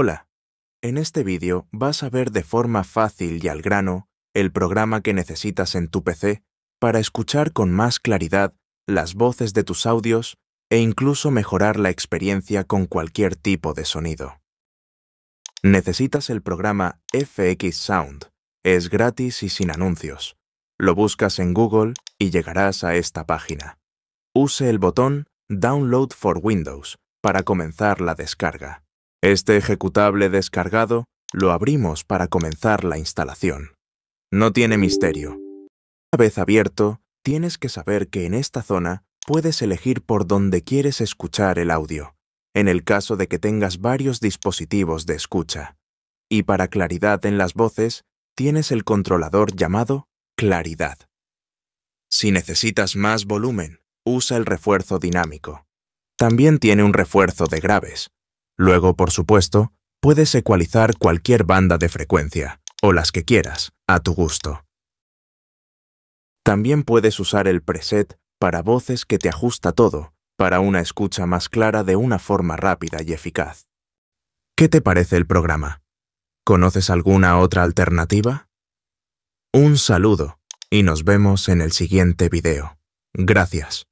Hola, en este vídeo vas a ver de forma fácil y al grano el programa que necesitas en tu PC para escuchar con más claridad las voces de tus audios e incluso mejorar la experiencia con cualquier tipo de sonido. Necesitas el programa FX Sound. Es gratis y sin anuncios. Lo buscas en Google y llegarás a esta página. Use el botón Download for Windows para comenzar la descarga. Este ejecutable descargado lo abrimos para comenzar la instalación. No tiene misterio. Una vez abierto, tienes que saber que en esta zona puedes elegir por dónde quieres escuchar el audio, en el caso de que tengas varios dispositivos de escucha. Y para claridad en las voces, tienes el controlador llamado claridad. Si necesitas más volumen, usa el refuerzo dinámico. También tiene un refuerzo de graves, Luego, por supuesto, puedes ecualizar cualquier banda de frecuencia, o las que quieras, a tu gusto. También puedes usar el preset para voces que te ajusta todo, para una escucha más clara de una forma rápida y eficaz. ¿Qué te parece el programa? ¿Conoces alguna otra alternativa? Un saludo y nos vemos en el siguiente video. Gracias.